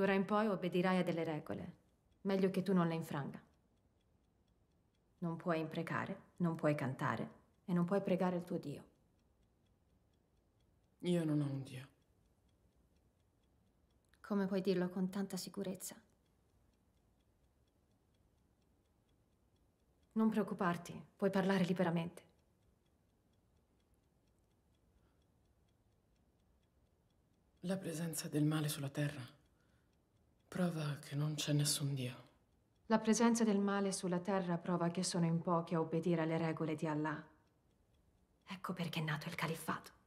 D'ora in poi obbedirai a delle regole. Meglio che tu non le infranga. Non puoi imprecare, non puoi cantare e non puoi pregare il tuo Dio. Io non ho un Dio. Come puoi dirlo con tanta sicurezza? Non preoccuparti, puoi parlare liberamente. La presenza del male sulla Terra Prova che non c'è nessun Dio. La presenza del male sulla terra prova che sono in pochi a obbedire alle regole di Allah. Ecco perché è nato il califfato.